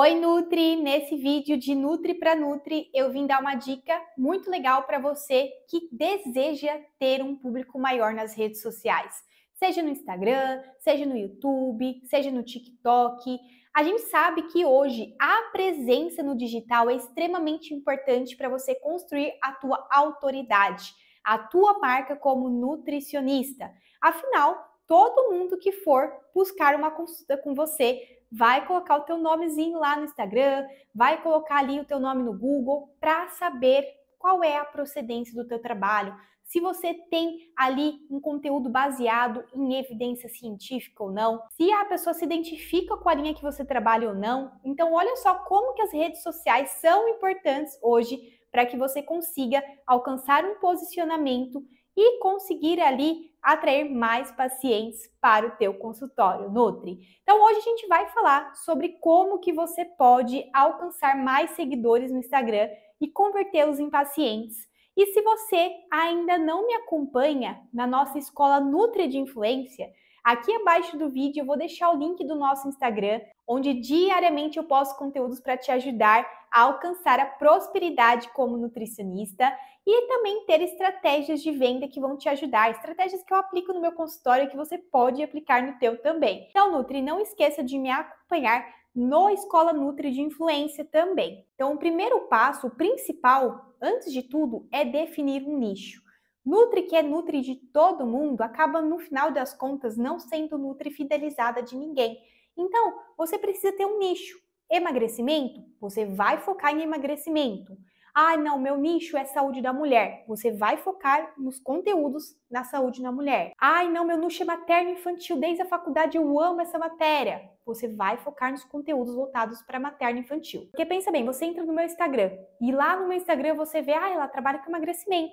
Oi, Nutri! Nesse vídeo de Nutri para Nutri, eu vim dar uma dica muito legal para você que deseja ter um público maior nas redes sociais, seja no Instagram, seja no YouTube, seja no TikTok. A gente sabe que hoje a presença no digital é extremamente importante para você construir a tua autoridade, a tua marca como nutricionista. Afinal, todo mundo que for buscar uma consulta com você vai colocar o teu nomezinho lá no Instagram, vai colocar ali o teu nome no Google para saber qual é a procedência do teu trabalho, se você tem ali um conteúdo baseado em evidência científica ou não, se a pessoa se identifica com a linha que você trabalha ou não. Então, olha só como que as redes sociais são importantes hoje para que você consiga alcançar um posicionamento e conseguir ali atrair mais pacientes para o teu consultório Nutri. Então hoje a gente vai falar sobre como que você pode alcançar mais seguidores no Instagram e convertê-los em pacientes. E se você ainda não me acompanha na nossa escola Nutri de Influência, aqui abaixo do vídeo eu vou deixar o link do nosso Instagram, onde diariamente eu posto conteúdos para te ajudar alcançar a prosperidade como nutricionista e também ter estratégias de venda que vão te ajudar, estratégias que eu aplico no meu consultório que você pode aplicar no teu também. Então, Nutri, não esqueça de me acompanhar no Escola Nutri de Influência também. Então, o primeiro passo, o principal, antes de tudo, é definir um nicho. Nutri que é Nutri de todo mundo acaba, no final das contas, não sendo Nutri fidelizada de ninguém. Então, você precisa ter um nicho. Emagrecimento, você vai focar em emagrecimento. Ah, não, meu nicho é saúde da mulher. Você vai focar nos conteúdos na saúde da mulher. Ah, não, meu nicho é materno infantil. Desde a faculdade eu amo essa matéria. Você vai focar nos conteúdos voltados para materno infantil. Porque pensa bem, você entra no meu Instagram e lá no meu Instagram você vê, ah, ela trabalha com emagrecimento.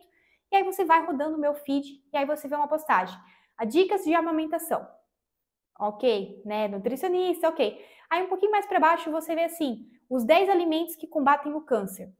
E aí você vai rodando o meu feed e aí você vê uma postagem. A dicas de amamentação ok, né? Nutricionista, ok. Aí um pouquinho mais para baixo você vê assim, os 10 alimentos que combatem o câncer.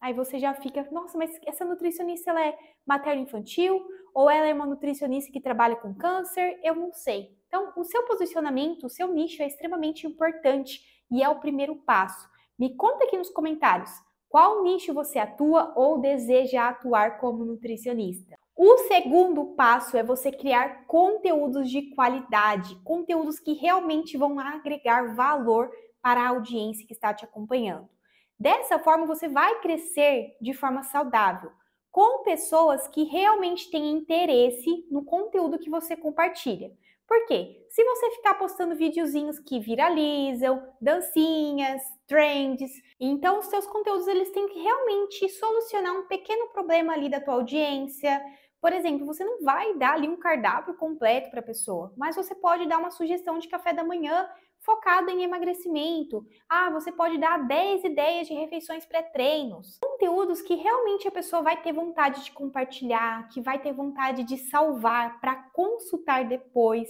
Aí você já fica, nossa, mas essa nutricionista ela é materno-infantil ou ela é uma nutricionista que trabalha com câncer? Eu não sei. Então, o seu posicionamento, o seu nicho é extremamente importante e é o primeiro passo. Me conta aqui nos comentários qual nicho você atua ou deseja atuar como nutricionista. O segundo passo é você criar conteúdos de qualidade, conteúdos que realmente vão agregar valor para a audiência que está te acompanhando. Dessa forma, você vai crescer de forma saudável, com pessoas que realmente têm interesse no conteúdo que você compartilha. Por quê? Se você ficar postando videozinhos que viralizam, dancinhas, trends, então os seus conteúdos eles têm que realmente solucionar um pequeno problema ali da tua audiência, por exemplo, você não vai dar ali um cardápio completo para a pessoa, mas você pode dar uma sugestão de café da manhã focado em emagrecimento. Ah, você pode dar 10 ideias de refeições pré-treinos. Conteúdos que realmente a pessoa vai ter vontade de compartilhar, que vai ter vontade de salvar para consultar depois.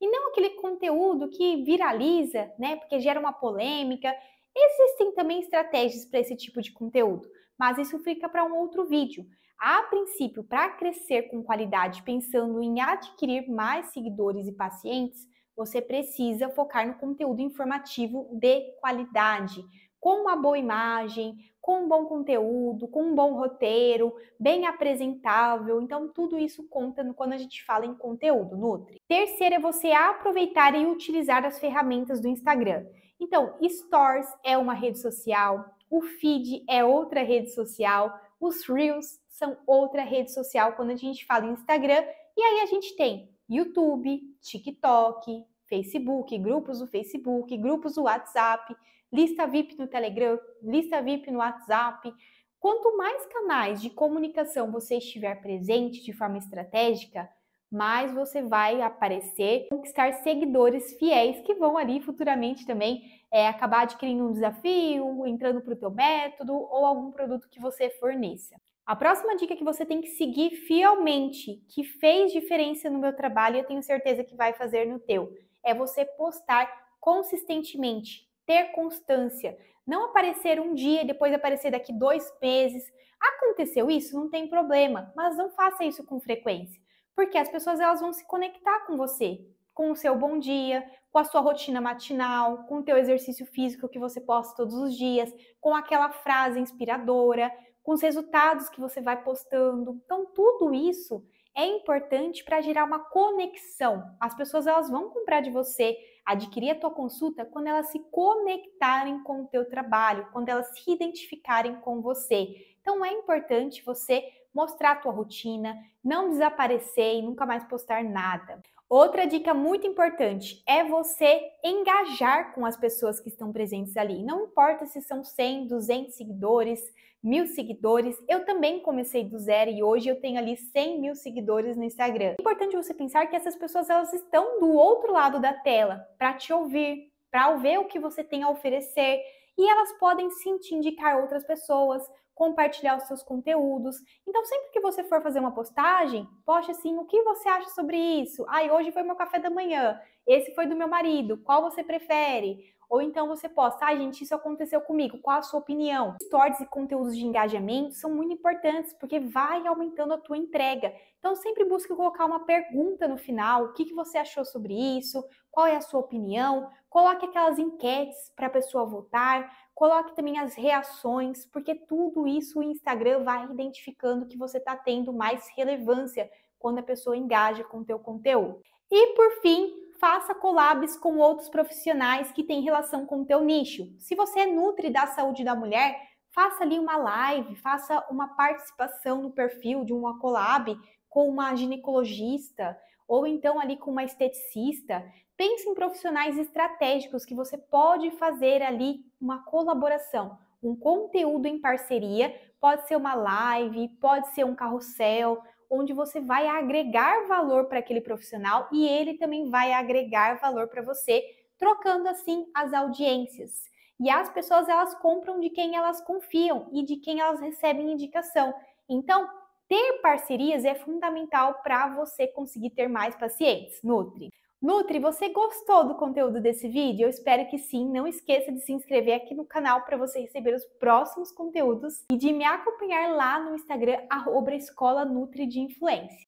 E não aquele conteúdo que viraliza, né? Porque gera uma polêmica. Existem também estratégias para esse tipo de conteúdo, mas isso fica para um outro vídeo a princípio, para crescer com qualidade, pensando em adquirir mais seguidores e pacientes, você precisa focar no conteúdo informativo de qualidade, com uma boa imagem, com um bom conteúdo, com um bom roteiro, bem apresentável. Então, tudo isso conta quando a gente fala em conteúdo, Nutri. Terceiro é você aproveitar e utilizar as ferramentas do Instagram. Então, Stories é uma rede social, o Feed é outra rede social, os Reels são outra rede social quando a gente fala em Instagram. E aí a gente tem YouTube, TikTok, Facebook, grupos do Facebook, grupos do WhatsApp, lista VIP no Telegram, lista VIP no WhatsApp. Quanto mais canais de comunicação você estiver presente de forma estratégica, mais você vai aparecer, conquistar seguidores fiéis que vão ali futuramente também é, acabar adquirindo um desafio, entrando para o teu método ou algum produto que você forneça. A próxima dica é que você tem que seguir fielmente, que fez diferença no meu trabalho e eu tenho certeza que vai fazer no teu, é você postar consistentemente, ter constância, não aparecer um dia e depois aparecer daqui dois meses. Aconteceu isso, não tem problema, mas não faça isso com frequência, porque as pessoas elas vão se conectar com você, com o seu bom dia, com a sua rotina matinal, com o teu exercício físico que você posta todos os dias, com aquela frase inspiradora com os resultados que você vai postando. Então, tudo isso é importante para gerar uma conexão. As pessoas elas vão comprar de você, adquirir a tua consulta quando elas se conectarem com o teu trabalho, quando elas se identificarem com você. Então é importante você mostrar a tua rotina, não desaparecer e nunca mais postar nada. Outra dica muito importante é você engajar com as pessoas que estão presentes ali. Não importa se são 100, 200 seguidores, mil seguidores. Eu também comecei do zero e hoje eu tenho ali 100 mil seguidores no Instagram. É importante você pensar que essas pessoas elas estão do outro lado da tela para te ouvir, para ver o que você tem a oferecer e elas podem sim te indicar outras pessoas, compartilhar os seus conteúdos. Então, sempre que você for fazer uma postagem, poste assim: o que você acha sobre isso? Ai, hoje foi meu café da manhã, esse foi do meu marido, qual você prefere? Ou então você posta, ah, gente, isso aconteceu comigo, qual a sua opinião? Stories e conteúdos de engajamento são muito importantes, porque vai aumentando a tua entrega. Então sempre busque colocar uma pergunta no final, o que, que você achou sobre isso, qual é a sua opinião, coloque aquelas enquetes para a pessoa votar, coloque também as reações, porque tudo isso o Instagram vai identificando que você está tendo mais relevância quando a pessoa engaja com o teu conteúdo. E por fim, faça collabs com outros profissionais que têm relação com o teu nicho. Se você é nutre da saúde da mulher, faça ali uma live, faça uma participação no perfil de uma collab com uma ginecologista ou então ali com uma esteticista. Pense em profissionais estratégicos que você pode fazer ali uma colaboração, um conteúdo em parceria, pode ser uma live, pode ser um carrossel, onde você vai agregar valor para aquele profissional e ele também vai agregar valor para você, trocando assim as audiências. E as pessoas elas compram de quem elas confiam e de quem elas recebem indicação. Então, ter parcerias é fundamental para você conseguir ter mais pacientes. Nutri. Nutri, você gostou do conteúdo desse vídeo? Eu espero que sim. Não esqueça de se inscrever aqui no canal para você receber os próximos conteúdos e de me acompanhar lá no Instagram, arroba Escola Nutri de Influência.